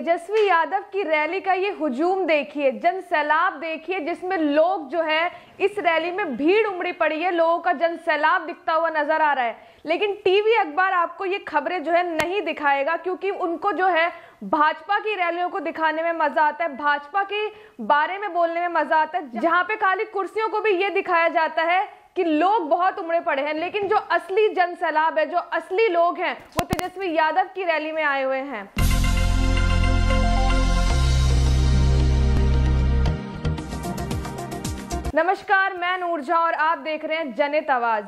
तेजस्वी यादव की रैली का ये हुजूम देखिए जन सैलाब देखिए जिसमें लोग जो है इस रैली में भीड़ उमड़ी पड़ी है लोगों का जन सैलाब दिखता हुआ नजर आ रहा है लेकिन टीवी अखबार आपको ये खबरें जो है नहीं दिखाएगा क्योंकि उनको जो है भाजपा की रैलियों को दिखाने में मजा आता है भाजपा के बारे में बोलने में मजा आता है जहाँ पे खाली कुर्सियों को भी ये दिखाया जाता है कि लोग बहुत उमड़े पड़े हैं लेकिन जो असली जन सैलाब है जो असली लोग हैं वो तेजस्वी यादव की रैली में आए हुए हैं नमस्कार मैं नूरझा और आप देख रहे हैं जनित आवाज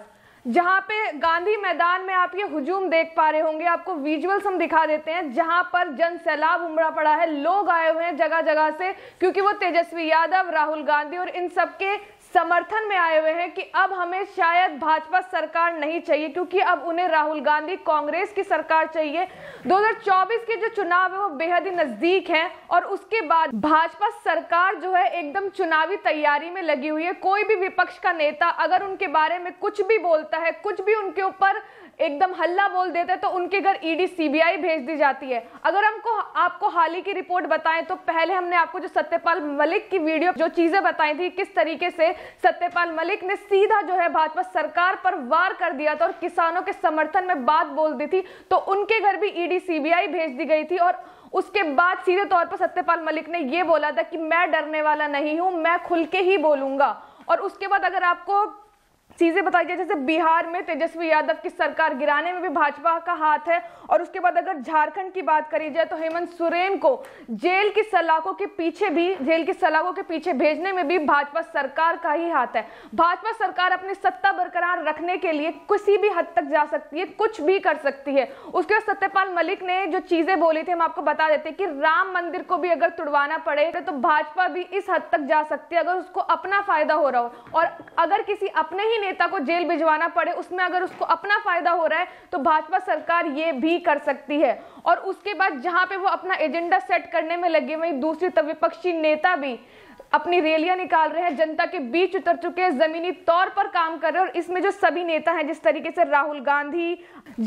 जहाँ पे गांधी मैदान में आप ये हुजूम देख पा रहे होंगे आपको विजुअल्स हम दिखा देते हैं जहां पर जन सैलाब उमड़ा पड़ा है लोग आए हुए हैं जगह जगह से क्योंकि वो तेजस्वी यादव राहुल गांधी और इन सबके समर्थन में आए हुए हैं कि अब हमें शायद भाजपा सरकार नहीं चाहिए क्योंकि अब उन्हें राहुल गांधी कांग्रेस की सरकार चाहिए 2024 के जो चुनाव है वो बेहद ही नजदीक है और उसके बाद भाजपा सरकार जो है एकदम चुनावी तैयारी में लगी हुई है कोई भी विपक्ष का नेता अगर उनके बारे में कुछ भी बोलता है कुछ भी उनके ऊपर एकदम हल्ला बोल देते हैं तो उनके घर ईडी e सीबीआई भेज दी जाती है अगर हमको आपको हाल ही की रिपोर्ट बताएं तो पहले हमने आपको जो सत्यपाल मलिक की वीडियो जो चीजें बताई थी किस तरीके से सत्यपाल मलिक ने सीधा जो है भाजपा सरकार पर वार कर दिया था और किसानों के समर्थन में बात बोल दी थी तो उनके घर भी ईडी e सीबीआई भेज दी गई थी और उसके बाद सीधे तौर पर सत्यपाल मलिक ने यह बोला था कि मैं डरने वाला नहीं हूं मैं खुल के ही बोलूंगा और उसके बाद अगर आपको चीजें बताई जाए जैसे बिहार में तेजस्वी यादव की सरकार गिराने में भी भाजपा का हाथ है और उसके बाद अगर झारखंड की बात करी जाए तो हेमंत सोरेन को जेल की सलाखों के पीछे भी जेल की सलाखों के पीछे भेजने में भी भाजपा सरकार का ही हाथ है भाजपा सरकार अपनी सत्ता बरकरार रखने के लिए किसी भी हद तक जा सकती है कुछ भी कर सकती है उसके बाद सत्यपाल मलिक ने जो चीजें बोली थी हम आपको बता देते कि राम मंदिर को भी अगर तुड़वाना पड़े तो भाजपा भी इस हद तक जा सकती है अगर उसको अपना फायदा हो रहा हो और अगर किसी अपने ही नेता को जेल भिजवाना पड़े उसमें अगर उसको अपना फायदा हो रहा है तो भाजपा सरकार ये भी कर सकती है और उसके बाद जहां पे वो अपना एजेंडा सेट करने में लगे वहीं दूसरी विपक्षी नेता भी अपनी रैलियां निकाल रहे हैं जनता के बीच उतर चुके हैं जमीनी तौर पर काम कर रहे हैं और इसमें जो सभी नेता हैं जिस तरीके से राहुल गांधी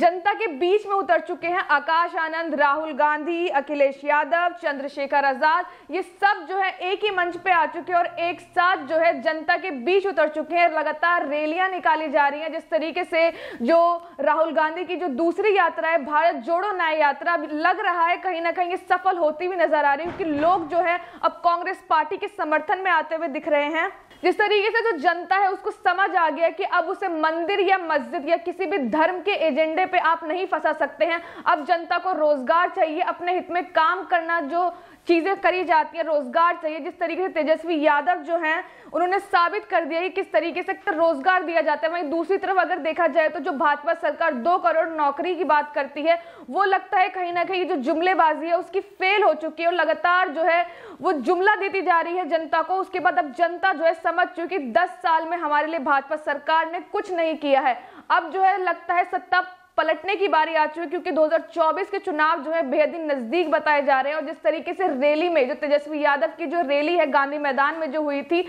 जनता के बीच में उतर चुके हैं आकाश आनंद राहुल गांधी अखिलेश यादव चंद्रशेखर आजाद ये सब जो है एक ही मंच पे आ चुके हैं और एक साथ जो है जनता के बीच उतर चुके हैं लगातार रैलियां निकाली जा रही हैं जिस तरीके से जो राहुल गांधी की जो दूसरी यात्रा है भारत जोड़ो न्याय यात्रा लग रहा है कहीं ना कहीं ये सफल होती हुई नजर आ रही है क्योंकि लोग जो है अब कांग्रेस पार्टी के सम समर्थन में आते हुए दिख रहे हैं जिस तरीके से जो जनता है उसको समझ आ गया कि अब उसे मंदिर या मस्जिद या किसी भी धर्म के एजेंडे पे आप नहीं फंसा सकते हैं अब जनता को रोजगार चाहिए अपने हित में काम करना जो चीज़ें करी जाती हैं रोजगार चाहिए जिस तरीके से तेजस्वी यादव जो हैं उन्होंने साबित कर दिया कि किस तरीके से रोजगार दिया जाता है वहीं दूसरी तरफ अगर देखा जाए तो जो भाजपा सरकार दो करोड़ नौकरी की बात करती है वो लगता है कहीं ना कहीं जो जुमलेबाजी है उसकी फेल हो चुकी है और लगातार जो है वो जुमला देती जा रही है जनता को उसके बाद अब जनता जो है समझ चुकी दस साल में हमारे लिए भाजपा सरकार ने कुछ नहीं किया है अब जो है लगता है सत्ता पलटने की बारी आ चुकी है क्योंकि 2024 के चुनाव जो है बेहद ही नजदीक बताए जा रहे हैं और जिस तरीके से रैली में जो तेजस्वी यादव की जो रैली है गांधी मैदान में जो हुई थी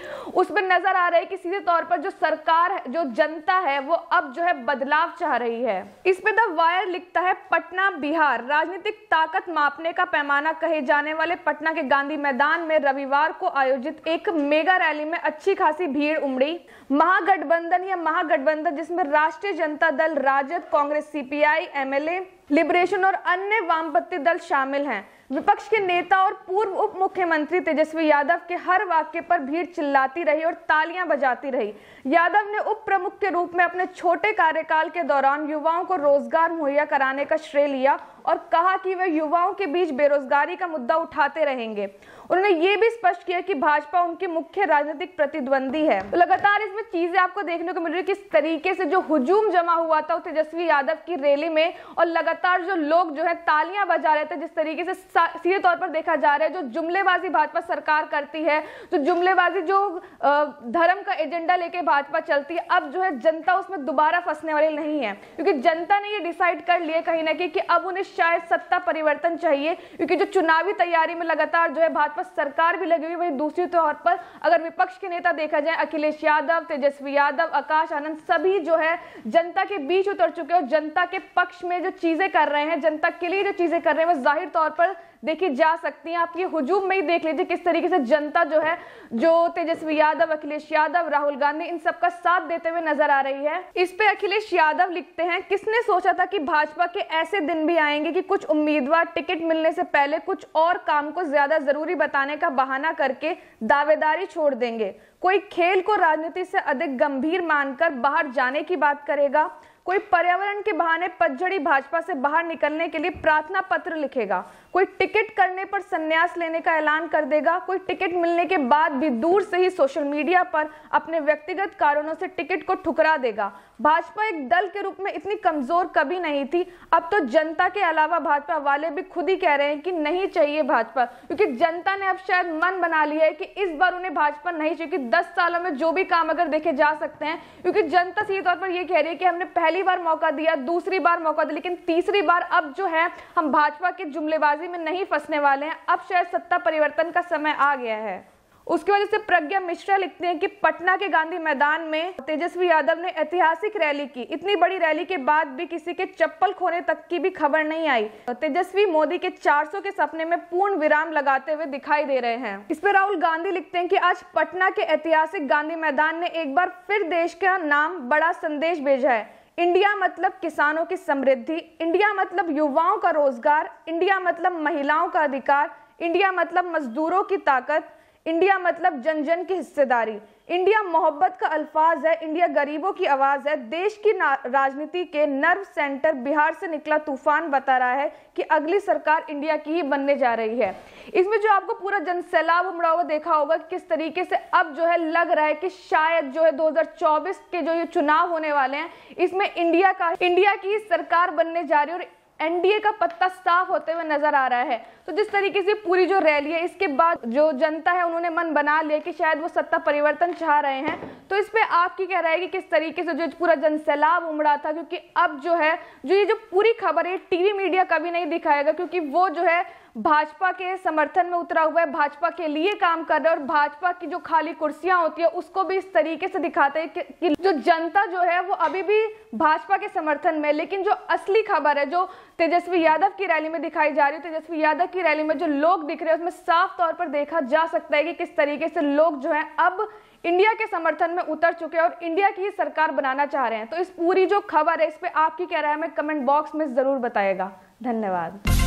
उसमें नजर आ रहा है कि सीधे तौर पर जो सरकार जो जनता है वो अब जो है बदलाव चाह रही है पे द वायर लिखता है पटना बिहार राजनीतिक ताकत मापने का पैमाना कहे जाने वाले पटना के गांधी मैदान में रविवार को आयोजित एक मेगा रैली में अच्छी खासी भीड़ उमड़ी महागठबंधन या महागठबंधन जिसमें Rashtriya Janata Dal Rajad Congress CPI MLA liberation और अन्य वामपंथी दल शामिल हैं विपक्ष के नेता और पूर्व उप मुख्यमंत्री तेजस्वी यादव के हर वाक्य पर भीड़ चिल्लाती रही और तालियां बजाती रही यादव ने उप प्रमुख के रूप में अपने छोटे कार्यकाल के दौरान युवाओं को रोजगार मुहैया कराने का श्रेय लिया और कहा कि वे युवाओं के बीच बेरोजगारी का मुद्दा उठाते रहेंगे उन्होंने ये भी स्पष्ट किया कि भाजपा उनकी मुख्य राजनीतिक प्रतिद्वंदी है तो लगातार इसमें चीजें आपको देखने को मिल रही है किस तरीके से जो हुजूम जमा हुआ था तेजस्वी यादव की रैली में और लगातार जो लोग जो है तालियां बजा रहे थे जिस तरीके से सीधे तौर पर देखा जा रहा है जो जुमलेबाजी भाजपा सरकार करती है तो जुमलेबाजी जो धर्म का एजेंडा लेके भाजपा चलती है अब जो है जनता उसमें दोबारा फंसने वाली नहीं है क्योंकि जनता ने ये डिसाइड कर लिया कहीं ना कहीं कि अब उन्हें शायद सत्ता परिवर्तन चाहिए क्योंकि जो चुनावी तैयारी में लगातार जो है भाजपा सरकार भी लगी हुई वही दूसरी तौर पर अगर विपक्ष के नेता देखा जाए अखिलेश यादव तेजस्वी यादव आकाश आनंद सभी जो है जनता के बीच उतर चुके और जनता के पक्ष में जो चीजें कर रहे हैं जनता के लिए जो चीजें कर रहे हैं वो जाहिर तौर पर देखी जा सकती हैं आप ये हुजूम में ही देख लीजिए किस तरीके से जनता जो है जो तेजस्वी यादव अखिलेश यादव राहुल गांधी इन सबका साथ देते हुए नजर आ रही है इस पे अखिलेश यादव लिखते हैं किसने सोचा था कि भाजपा के ऐसे दिन भी आएंगे कि कुछ उम्मीदवार टिकट मिलने से पहले कुछ और काम को ज्यादा जरूरी बताने का बहाना करके दावेदारी छोड़ देंगे कोई खेल को राजनीति से अधिक गंभीर मानकर बाहर जाने की बात करेगा कोई पर्यावरण के बहाने पतझड़ी भाजपा से बाहर निकलने के लिए प्रार्थना पत्र लिखेगा कोई टिकट करने पर संन्यास लेने का ऐलान कर देगा कोई टिकट मिलने के बाद भी दूर से ही सोशल मीडिया पर अपने व्यक्तिगत कारणों से टिकट को ठुकरा देगा भाजपा एक दल के रूप में इतनी कमजोर कभी नहीं थी अब तो जनता के अलावा भाजपा वाले भी खुद ही कह रहे हैं कि नहीं चाहिए भाजपा क्योंकि जनता ने अब शायद मन बना लिया है कि इस बार उन्हें भाजपा नहीं चाहिए क्योंकि दस सालों में जो भी काम अगर देखे जा सकते हैं क्योंकि जनता सीधे तौर पर यह कह रही है कि हमने पहले पहली बार मौका दिया दूसरी बार मौका दिया लेकिन तीसरी बार अब जो है हम भाजपा के जुमलेबाजी में नहीं फंसने वाले हैं अब शायद सत्ता परिवर्तन का समय आ गया है उसके वजह से प्रज्ञा मिश्रा लिखते हैं कि पटना के गांधी मैदान में तेजस्वी यादव ने ऐतिहासिक रैली की इतनी बड़ी रैली के बाद भी किसी के चप्पल खोने तक की भी खबर नहीं आई तेजस्वी मोदी के 400 के सपने में पूर्ण विराम लगाते हुए दिखाई दे रहे हैं इस पर राहुल गांधी लिखते हैं कि आज पटना के ऐतिहासिक गांधी मैदान ने एक बार फिर देश का नाम बड़ा संदेश भेजा है इंडिया मतलब किसानों की समृद्धि इंडिया मतलब युवाओं का रोजगार इंडिया मतलब महिलाओं का अधिकार इंडिया मतलब मजदूरों की ताकत इंडिया मतलब जन जन की हिस्सेदारी इंडिया मोहब्बत का अल्फाज है इंडिया गरीबों की आवाज़ है देश की राजनीति के नर्व सेंटर बिहार से निकला तूफान बता रहा है कि अगली सरकार इंडिया की ही बनने जा रही है इसमें जो आपको पूरा जन सैलाब उमड़ा हुआ देखा होगा कि किस तरीके से अब जो है लग रहा है कि शायद जो है 2024 के जो ये चुनाव होने वाले हैं इसमें इंडिया का इंडिया की सरकार बनने जा रही है और एनडीए का पत्ता साफ होते हुए नजर आ रहा है तो जिस तरीके से पूरी जो रैली है इसके बाद जो जनता है उन्होंने मन बना लिया कि शायद वो सत्ता परिवर्तन चाह रहे हैं तो इस पर आपकी कह रहा है कि किस तरीके से जो पूरा जनसैलाब उमड़ा था क्योंकि अब जो है जो ये जो पूरी खबर है टीवी मीडिया कभी नहीं दिखाएगा क्योंकि वो जो है भाजपा के समर्थन में उतरा हुआ है भाजपा के लिए काम कर रहा है और भाजपा की जो खाली कुर्सियां होती है उसको भी इस तरीके से दिखाते हैं कि जो जनता जो है वो अभी भी भाजपा के समर्थन में लेकिन जो असली खबर है जो तेजस्वी यादव की रैली में दिखाई जा रही है तेजस्वी यादव की रैली में जो लोग दिख रहे हैं उसमें साफ तौर पर देखा जा सकता है कि किस तरीके से लोग जो है अब इंडिया के समर्थन में उतर चुके हैं और इंडिया की सरकार बनाना चाह रहे हैं तो इस पूरी जो खबर है इस पर आपकी क्या राय हमें कमेंट बॉक्स में ज़रूर बताएगा धन्यवाद